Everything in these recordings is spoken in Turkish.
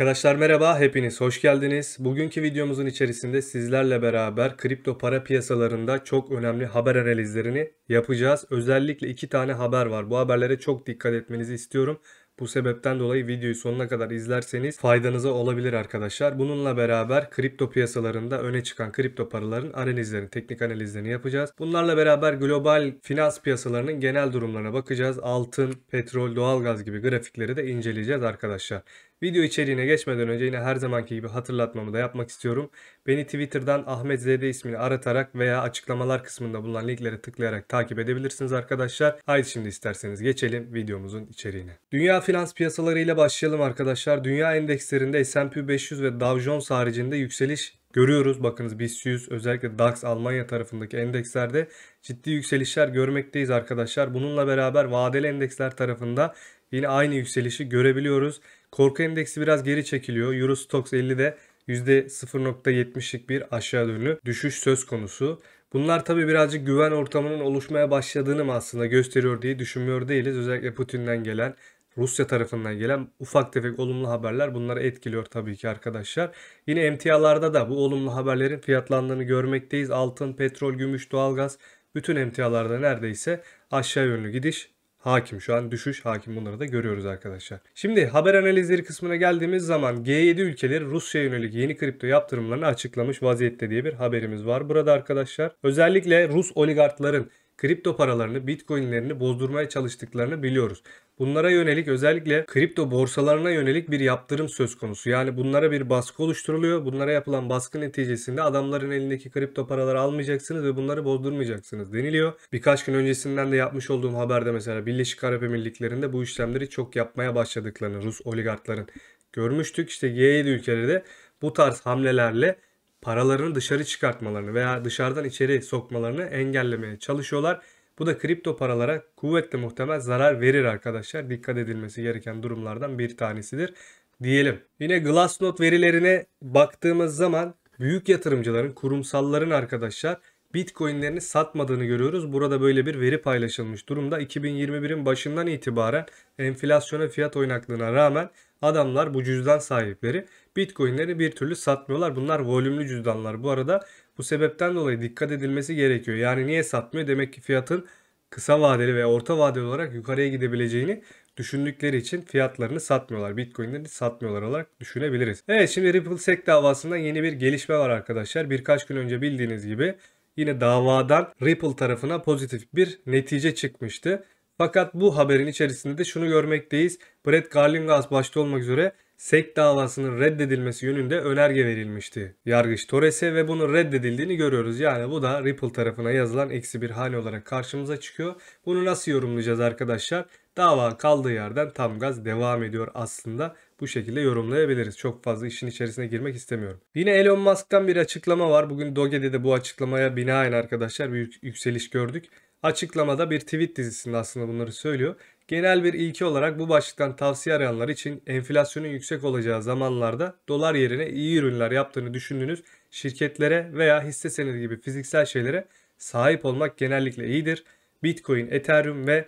Arkadaşlar merhaba, hepiniz hoş geldiniz. Bugünkü videomuzun içerisinde sizlerle beraber kripto para piyasalarında çok önemli haber analizlerini yapacağız. Özellikle iki tane haber var. Bu haberlere çok dikkat etmenizi istiyorum. Bu sebepten dolayı videoyu sonuna kadar izlerseniz faydanıza olabilir arkadaşlar. Bununla beraber kripto piyasalarında öne çıkan kripto paraların analizlerini, teknik analizlerini yapacağız. Bunlarla beraber global finans piyasalarının genel durumlarına bakacağız. Altın, petrol, doğalgaz gibi grafikleri de inceleyeceğiz arkadaşlar. Video içeriğine geçmeden önce yine her zamanki gibi hatırlatmamı da yapmak istiyorum. Beni Twitter'dan Ahmet Zede ismini aratarak veya açıklamalar kısmında bulunan linklere tıklayarak takip edebilirsiniz arkadaşlar. Haydi şimdi isterseniz geçelim videomuzun içeriğine. Dünya finans piyasalarıyla başlayalım arkadaşlar. Dünya endekslerinde S&P 500 ve Dow Jones haricinde yükseliş görüyoruz. Bakınız BIST 100 özellikle DAX Almanya tarafındaki endekslerde ciddi yükselişler görmekteyiz arkadaşlar. Bununla beraber vadeli endeksler tarafında yine aynı yükselişi görebiliyoruz. Korku endeksi biraz geri çekiliyor. Euro Stoxx 50'de %0.70'lik bir aşağı dönü düşüş söz konusu. Bunlar tabii birazcık güven ortamının oluşmaya başladığını mı aslında gösteriyor diye düşünmüyor değiliz. Özellikle Putin'den gelen Rusya tarafından gelen ufak tefek olumlu haberler bunları etkiliyor tabii ki arkadaşlar. Yine emtialarda da bu olumlu haberlerin fiyatlandığını görmekteyiz. Altın, petrol, gümüş, doğalgaz bütün emtialarda neredeyse aşağı yönlü gidiş hakim. Şu an düşüş hakim bunları da görüyoruz arkadaşlar. Şimdi haber analizleri kısmına geldiğimiz zaman G7 ülkeleri Rusya yönelik yeni kripto yaptırımlarını açıklamış vaziyette diye bir haberimiz var. Burada arkadaşlar özellikle Rus oligarkların kripto paralarını, bitcoinlerini bozdurmaya çalıştıklarını biliyoruz. Bunlara yönelik özellikle kripto borsalarına yönelik bir yaptırım söz konusu. Yani bunlara bir baskı oluşturuluyor. Bunlara yapılan baskı neticesinde adamların elindeki kripto paraları almayacaksınız ve bunları bozdurmayacaksınız deniliyor. Birkaç gün öncesinden de yapmış olduğum haberde mesela Birleşik Arap Emirlikleri'nde bu işlemleri çok yapmaya başladıklarını Rus oligarkların görmüştük. İşte G7 ülkeleri de bu tarz hamlelerle paralarını dışarı çıkartmalarını veya dışarıdan içeri sokmalarını engellemeye çalışıyorlar. Bu da kripto paralara kuvvetle muhtemel zarar verir arkadaşlar. Dikkat edilmesi gereken durumlardan bir tanesidir diyelim. Yine Glassnode verilerine baktığımız zaman büyük yatırımcıların, kurumsalların arkadaşlar Bitcoin'lerini satmadığını görüyoruz. Burada böyle bir veri paylaşılmış durumda. 2021'in başından itibaren enflasyona fiyat oynaklığına rağmen adamlar bu cüzdan sahipleri Bitcoin'leri bir türlü satmıyorlar. Bunlar volümlü cüzdanlar. Bu arada bu sebepten dolayı dikkat edilmesi gerekiyor. Yani niye satmıyor? Demek ki fiyatın kısa vadeli ve orta vadeli olarak yukarıya gidebileceğini düşündükleri için fiyatlarını satmıyorlar. Bitcoin'leri satmıyorlar olarak düşünebiliriz. Evet şimdi Ripple SEC davasında yeni bir gelişme var arkadaşlar. Birkaç gün önce bildiğiniz gibi yine davadan Ripple tarafına pozitif bir netice çıkmıştı. Fakat bu haberin içerisinde de şunu görmekteyiz. Brett Garlinghouse başta olmak üzere SEK davasının reddedilmesi yönünde önerge verilmişti. Yargıç Torres'e ve bunun reddedildiğini görüyoruz. Yani bu da Ripple tarafına yazılan eksi bir hane olarak karşımıza çıkıyor. Bunu nasıl yorumlayacağız arkadaşlar? Dava kaldığı yerden tam gaz devam ediyor aslında. Bu şekilde yorumlayabiliriz. Çok fazla işin içerisine girmek istemiyorum. Yine Elon Musk'tan bir açıklama var. Bugün Doge'de de bu açıklamaya binaen arkadaşlar bir yükseliş gördük. Açıklamada bir tweet dizisinde aslında bunları söylüyor. Genel bir ilki olarak bu başlıktan tavsiye arayanlar için enflasyonun yüksek olacağı zamanlarda dolar yerine iyi ürünler yaptığını düşündüğünüz şirketlere veya hisse senedi gibi fiziksel şeylere sahip olmak genellikle iyidir. Bitcoin, Ethereum ve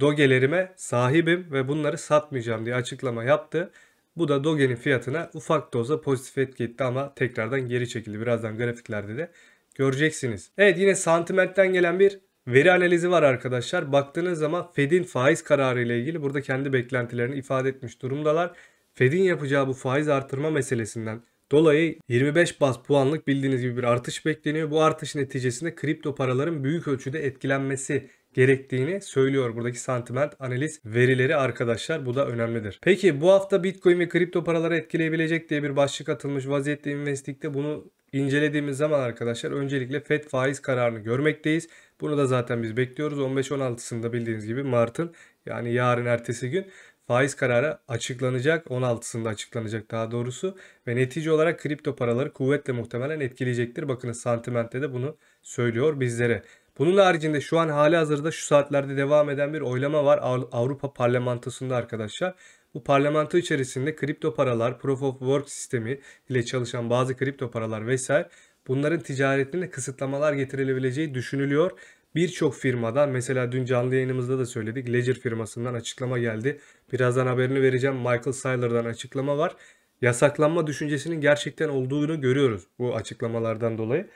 Doge'lerime sahibim ve bunları satmayacağım diye açıklama yaptı. Bu da Doge'nin fiyatına ufak dozda pozitif etki etti ama tekrardan geri çekildi. Birazdan grafiklerde de göreceksiniz. Evet yine sentimentten gelen bir Veri analizi var arkadaşlar. Baktığınız zaman Fed'in faiz kararı ile ilgili burada kendi beklentilerini ifade etmiş durumdalar. Fed'in yapacağı bu faiz artırma meselesinden dolayı 25 bas puanlık bildiğiniz gibi bir artış bekleniyor. Bu artış neticesinde kripto paraların büyük ölçüde etkilenmesi gerektiğini söylüyor buradaki sentiment analiz verileri arkadaşlar. Bu da önemlidir. Peki bu hafta Bitcoin ve kripto paraları etkileyebilecek diye bir başlık atılmış vaziyette Investik'te bunu incelediğimiz zaman arkadaşlar öncelikle Fed faiz kararını görmekteyiz. Bunu da zaten biz bekliyoruz. 15-16'sında bildiğiniz gibi Mart'ın yani yarın ertesi gün faiz kararı açıklanacak. 16'sında açıklanacak daha doğrusu. Ve netice olarak kripto paraları kuvvetle muhtemelen etkileyecektir. Bakınız Sentiment'te de bunu söylüyor bizlere. Bunun haricinde şu an hali hazırda şu saatlerde devam eden bir oylama var Avrupa Parlamentosu'nda arkadaşlar. Bu parlamento içerisinde kripto paralar, Proof of Work sistemi ile çalışan bazı kripto paralar vesaire bunların ticaretine kısıtlamalar getirilebileceği düşünülüyor. Birçok firmada mesela dün canlı yayınımızda da söyledik Ledger firmasından açıklama geldi. Birazdan haberini vereceğim Michael Saylor'dan açıklama var. Yasaklanma düşüncesinin gerçekten olduğunu görüyoruz bu açıklamalardan dolayı.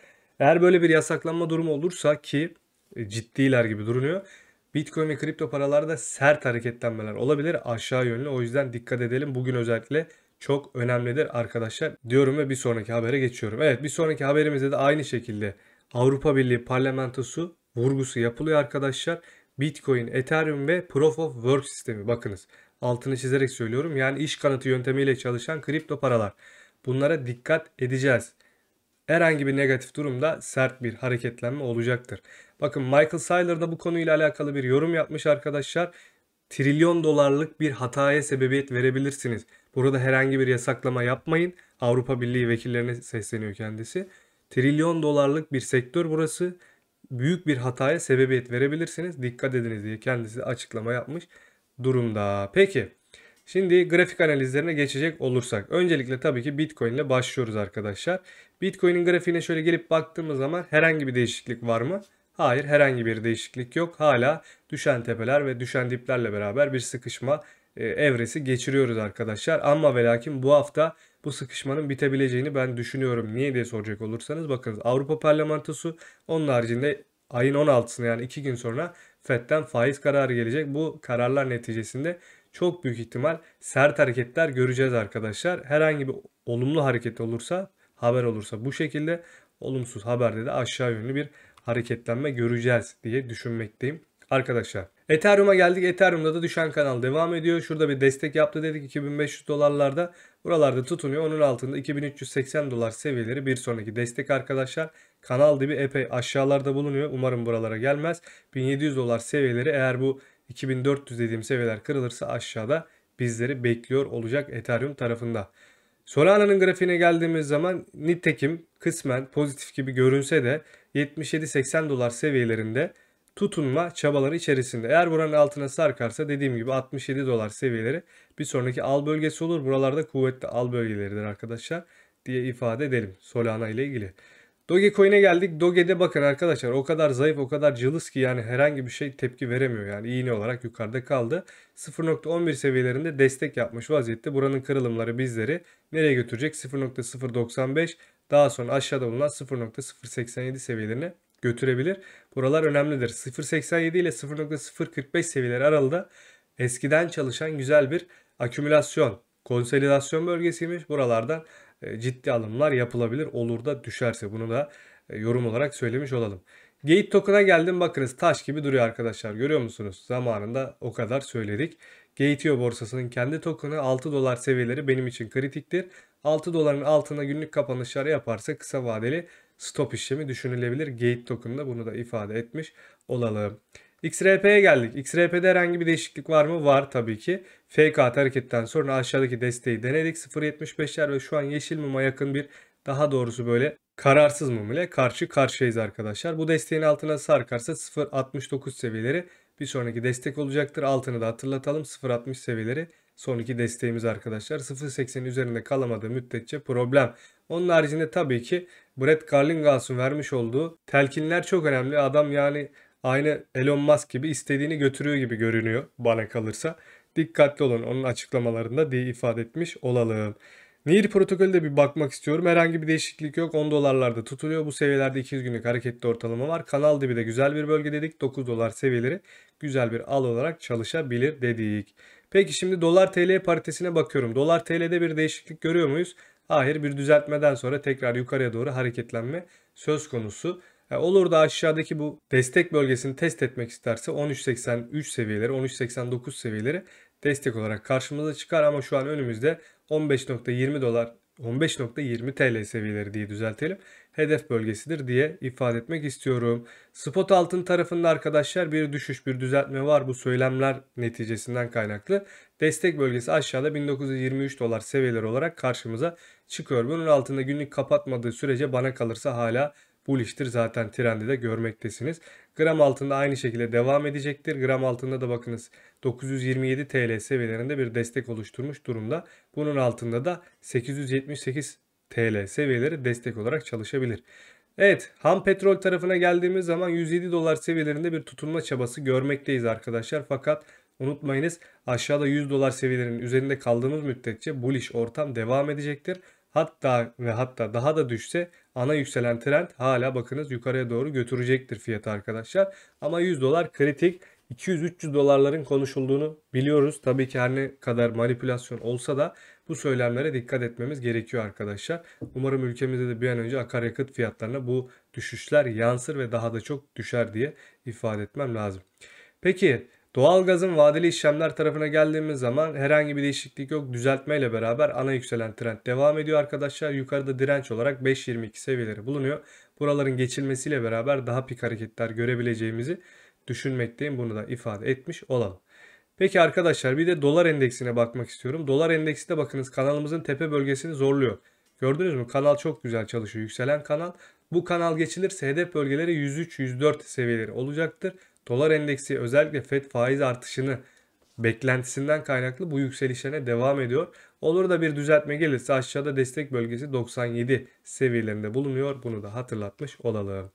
Eğer böyle bir yasaklanma durumu olursa ki e, ciddiler gibi durunuyor. Bitcoin ve kripto paralarda sert hareketlenmeler olabilir aşağı yönlü. O yüzden dikkat edelim. Bugün özellikle çok önemlidir arkadaşlar diyorum ve bir sonraki habere geçiyorum. Evet bir sonraki haberimizde de aynı şekilde Avrupa Birliği parlamentosu vurgusu yapılıyor arkadaşlar. Bitcoin, Ethereum ve Proof of Work sistemi bakınız. Altını çizerek söylüyorum. Yani iş kanıtı yöntemiyle çalışan kripto paralar. Bunlara dikkat edeceğiz. Herhangi bir negatif durumda sert bir hareketlenme olacaktır. Bakın Michael Saylor da bu konuyla alakalı bir yorum yapmış arkadaşlar. Trilyon dolarlık bir hataya sebebiyet verebilirsiniz. Burada herhangi bir yasaklama yapmayın. Avrupa Birliği vekillerine sesleniyor kendisi. Trilyon dolarlık bir sektör burası. Büyük bir hataya sebebiyet verebilirsiniz. Dikkat ediniz diye kendisi açıklama yapmış durumda. Peki şimdi grafik analizlerine geçecek olursak. Öncelikle tabii ki Bitcoin ile başlıyoruz arkadaşlar. Bitcoin'in grafiğine şöyle gelip baktığımız zaman herhangi bir değişiklik var mı? Hayır herhangi bir değişiklik yok. Hala düşen tepeler ve düşen diplerle beraber bir sıkışma e, evresi geçiriyoruz arkadaşlar. Ama ve lakin bu hafta bu sıkışmanın bitebileceğini ben düşünüyorum. Niye diye soracak olursanız bakınız Avrupa Parlamentosu onun haricinde ayın 16'sına yani 2 gün sonra FED'den faiz kararı gelecek. Bu kararlar neticesinde çok büyük ihtimal sert hareketler göreceğiz arkadaşlar. Herhangi bir olumlu hareket olursa, haber olursa bu şekilde olumsuz haberde de aşağı yönlü bir hareketlenme göreceğiz diye düşünmekteyim. Arkadaşlar Ethereum'a geldik. Ethereum'da da düşen kanal devam ediyor. Şurada bir destek yaptı dedik 2500 dolarlarda. Buralarda tutunuyor. Onun altında 2380 dolar seviyeleri bir sonraki destek arkadaşlar. Kanal dibi epey aşağılarda bulunuyor. Umarım buralara gelmez. 1700 dolar seviyeleri eğer bu 2400 dediğim seviyeler kırılırsa aşağıda bizleri bekliyor olacak Ethereum tarafında. Solana'nın grafiğine geldiğimiz zaman nitekim kısmen pozitif gibi görünse de 77-80 dolar seviyelerinde tutunma çabaları içerisinde. Eğer buranın altına sarkarsa dediğim gibi 67 dolar seviyeleri bir sonraki al bölgesi olur. Buralarda kuvvetli al bölgeleridir arkadaşlar diye ifade edelim Solana ile ilgili. Dogecoin'e geldik. Doge'de bakın arkadaşlar o kadar zayıf o kadar cılız ki yani herhangi bir şey tepki veremiyor. Yani iğne olarak yukarıda kaldı. 0.11 seviyelerinde destek yapmış vaziyette. Buranın kırılımları bizleri nereye götürecek? 0.095 daha sonra aşağıda bulunan 0.087 seviyelerine götürebilir. Buralar önemlidir. 0.87 ile 0.045 seviyeleri aralığında eskiden çalışan güzel bir akümülasyon, konsolidasyon bölgesiymiş. Buralardan e, ciddi alımlar yapılabilir. Olur da düşerse bunu da e, yorum olarak söylemiş olalım. Gate token'a geldim bakınız taş gibi duruyor arkadaşlar görüyor musunuz? Zamanında o kadar söyledik. Gateo borsasının kendi token'ı 6 dolar seviyeleri benim için kritiktir. 6 doların altına günlük kapanışları yaparsa kısa vadeli stop işlemi düşünülebilir. Gate token'da bunu da ifade etmiş olalım. XRP'ye geldik. XRP'de herhangi bir değişiklik var mı? Var tabii ki. FK hareketten sonra aşağıdaki desteği denedik. 0.75'ler ve şu an yeşil muma yakın bir daha doğrusu böyle kararsız mum ile karşı karşıyayız arkadaşlar. Bu desteğin altına sarkarsa 0.69 seviyeleri bir sonraki destek olacaktır. Altını da hatırlatalım 0.60 seviyeleri sonraki desteğimiz arkadaşlar. 0.80'in üzerinde kalamadığı müddetçe problem. Onun haricinde tabii ki Brett Carlingas'ın vermiş olduğu telkinler çok önemli. Adam yani aynı Elon Musk gibi istediğini götürüyor gibi görünüyor bana kalırsa. Dikkatli olun onun açıklamalarında diye ifade etmiş olalım. Nehir protokolde bir bakmak istiyorum. Herhangi bir değişiklik yok. 10 dolarlarda tutuluyor. Bu seviyelerde 200 günlük hareketli ortalama var. Kanal dibi de güzel bir bölge dedik. 9 dolar seviyeleri güzel bir al olarak çalışabilir dedik. Peki şimdi dolar TL paritesine bakıyorum. Dolar TL'de bir değişiklik görüyor muyuz? Hayır bir düzeltmeden sonra tekrar yukarıya doğru hareketlenme söz konusu. E, olur da aşağıdaki bu destek bölgesini test etmek isterse 13.83 seviyeleri, 13.89 seviyeleri destek olarak karşımıza çıkar ama şu an önümüzde 15.20 dolar 15.20 TL seviyeleri diye düzeltelim hedef bölgesidir diye ifade etmek istiyorum. Spot altın tarafında arkadaşlar bir düşüş bir düzeltme var bu söylemler neticesinden kaynaklı. Destek bölgesi aşağıda 1923 dolar seviyeleri olarak karşımıza çıkıyor. Bunun altında günlük kapatmadığı sürece bana kalırsa hala bullish'tir zaten trendi de görmektesiniz. Gram altında aynı şekilde devam edecektir. Gram altında da bakınız 927 TL seviyelerinde bir destek oluşturmuş durumda. Bunun altında da 878 TL seviyeleri destek olarak çalışabilir. Evet ham petrol tarafına geldiğimiz zaman 107 dolar seviyelerinde bir tutunma çabası görmekteyiz arkadaşlar. Fakat unutmayınız aşağıda 100 dolar seviyelerinin üzerinde kaldığımız müddetçe bullish ortam devam edecektir. Hatta ve hatta daha da düşse ana yükselen trend hala bakınız yukarıya doğru götürecektir fiyatı arkadaşlar. Ama 100 dolar kritik 200-300 dolarların konuşulduğunu biliyoruz. Tabii ki her ne kadar manipülasyon olsa da bu söylemlere dikkat etmemiz gerekiyor arkadaşlar. Umarım ülkemizde de bir an önce akaryakıt fiyatlarına bu düşüşler yansır ve daha da çok düşer diye ifade etmem lazım. Peki Doğalgazın vadeli işlemler tarafına geldiğimiz zaman herhangi bir değişiklik yok. Düzeltme ile beraber ana yükselen trend devam ediyor arkadaşlar. Yukarıda direnç olarak 5.22 seviyeleri bulunuyor. Buraların geçilmesiyle beraber daha pik hareketler görebileceğimizi düşünmekteyim. Bunu da ifade etmiş olalım. Peki arkadaşlar bir de dolar endeksine bakmak istiyorum. Dolar endeksi de bakınız kanalımızın tepe bölgesini zorluyor. Gördünüz mü? Kanal çok güzel çalışıyor. Yükselen kanal. Bu kanal geçilirse hedef bölgeleri 103-104 seviyeleri olacaktır. Dolar endeksi özellikle FED faiz artışını beklentisinden kaynaklı bu yükselişine devam ediyor. Olur da bir düzeltme gelirse aşağıda destek bölgesi 97 seviyelerinde bulunuyor. Bunu da hatırlatmış olalım.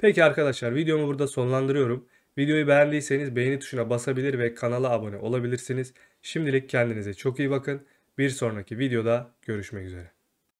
Peki arkadaşlar videomu burada sonlandırıyorum. Videoyu beğendiyseniz beğeni tuşuna basabilir ve kanala abone olabilirsiniz. Şimdilik kendinize çok iyi bakın. Bir sonraki videoda görüşmek üzere.